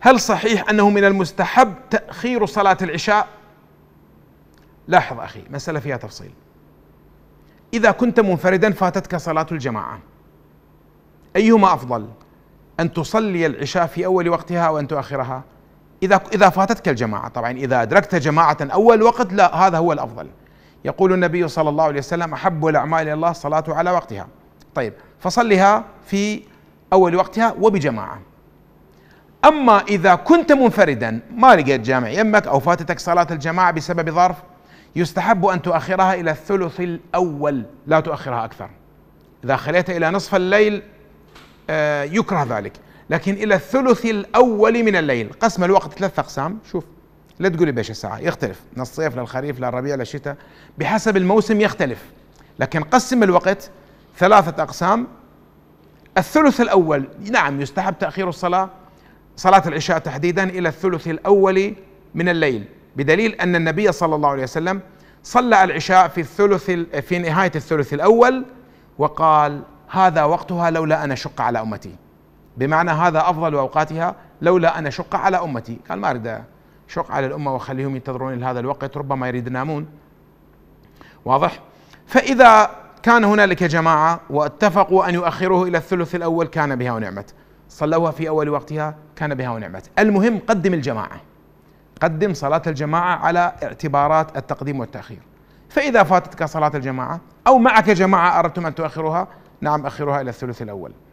هل صحيح انه من المستحب تاخير صلاه العشاء لاحظ اخي مساله فيها تفصيل اذا كنت منفردا فاتتك صلاه الجماعه ايهما افضل ان تصلي العشاء في اول وقتها او ان تؤخرها اذا اذا فاتتك الجماعه طبعا اذا ادركت جماعه اول وقت لا هذا هو الافضل يقول النبي صلى الله عليه وسلم احب الاعمال الى الله الصلاه على وقتها طيب فصلها في اول وقتها وبجماعه أما إذا كنت منفردا ما لقيت جامع يمك أو فاتتك صلاة الجماعة بسبب ظرف يستحب أن تؤخرها إلى الثلث الأول لا تؤخرها أكثر إذا خليتها إلى نصف الليل آه، يكره ذلك لكن إلى الثلث الأول من الليل قسم الوقت ثلاث أقسام شوف لا تقولي بايش الساعة يختلف من الصيف للخريف للربيع للشتاء بحسب الموسم يختلف لكن قسم الوقت ثلاثة أقسام الثلث الأول نعم يستحب تأخير الصلاة صلاة العشاء تحديدا إلى الثلث الأول من الليل بدليل أن النبي صلى الله عليه وسلم صلى العشاء في الثلث في نهاية الثلث الأول وقال هذا وقتها لولا أن أشق على أمتي بمعنى هذا أفضل أوقاتها لولا أن أشق على أمتي قال ما أريد شق على الأمة وخليهم ينتظرون لهذا الوقت ربما يريد ينامون واضح فإذا كان هنالك جماعة واتفقوا أن يؤخروه إلى الثلث الأول كان بها ونعمت صلوها في أول وقتها كان بها ونعمة المهم قدم الجماعة قدم صلاة الجماعة على اعتبارات التقديم والتأخير فإذا فاتتك صلاة الجماعة أو معك جماعة أردتم أن تؤخرها نعم أخرها إلى الثلث الأول